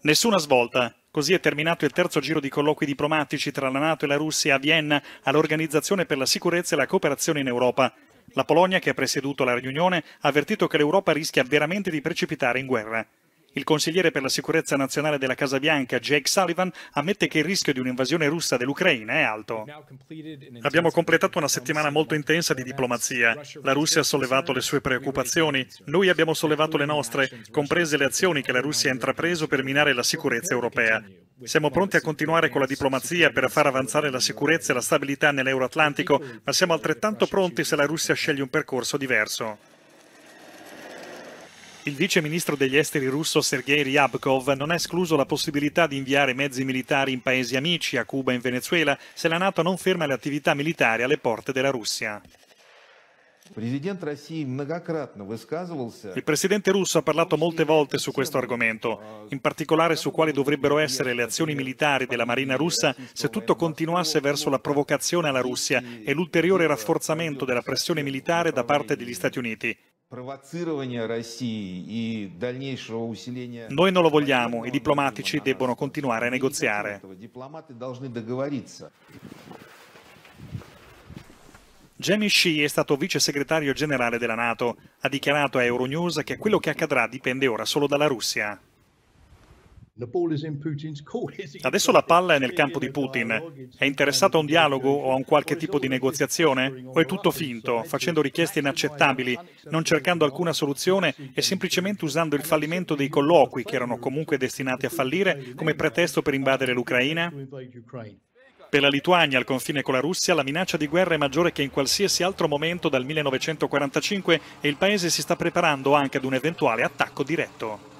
Nessuna svolta. Così è terminato il terzo giro di colloqui diplomatici tra la Nato e la Russia a Vienna all'Organizzazione per la sicurezza e la cooperazione in Europa. La Polonia, che ha presieduto la riunione, ha avvertito che l'Europa rischia veramente di precipitare in guerra. Il consigliere per la sicurezza nazionale della Casa Bianca, Jake Sullivan, ammette che il rischio di un'invasione russa dell'Ucraina è alto. Abbiamo completato una settimana molto intensa di diplomazia. La Russia ha sollevato le sue preoccupazioni, noi abbiamo sollevato le nostre, comprese le azioni che la Russia ha intrapreso per minare la sicurezza europea. Siamo pronti a continuare con la diplomazia per far avanzare la sicurezza e la stabilità nell'Euroatlantico, ma siamo altrettanto pronti se la Russia sceglie un percorso diverso. Il vice ministro degli esteri russo Sergei Ryabkov non ha escluso la possibilità di inviare mezzi militari in paesi amici, a Cuba e in Venezuela, se la NATO non ferma le attività militari alle porte della Russia. Il presidente russo ha parlato molte volte su questo argomento, in particolare su quali dovrebbero essere le azioni militari della Marina russa se tutto continuasse verso la provocazione alla Russia e l'ulteriore rafforzamento della pressione militare da parte degli Stati Uniti. Noi non lo vogliamo, i diplomatici debbono continuare a negoziare. Jamie Shee è stato vice segretario generale della Nato. Ha dichiarato a Euronews che quello che accadrà dipende ora solo dalla Russia. Adesso la palla è nel campo di Putin. È interessato a un dialogo o a un qualche tipo di negoziazione? O è tutto finto, facendo richieste inaccettabili, non cercando alcuna soluzione e semplicemente usando il fallimento dei colloqui, che erano comunque destinati a fallire, come pretesto per invadere l'Ucraina? Per la Lituania, al confine con la Russia, la minaccia di guerra è maggiore che in qualsiasi altro momento dal 1945 e il paese si sta preparando anche ad un eventuale attacco diretto.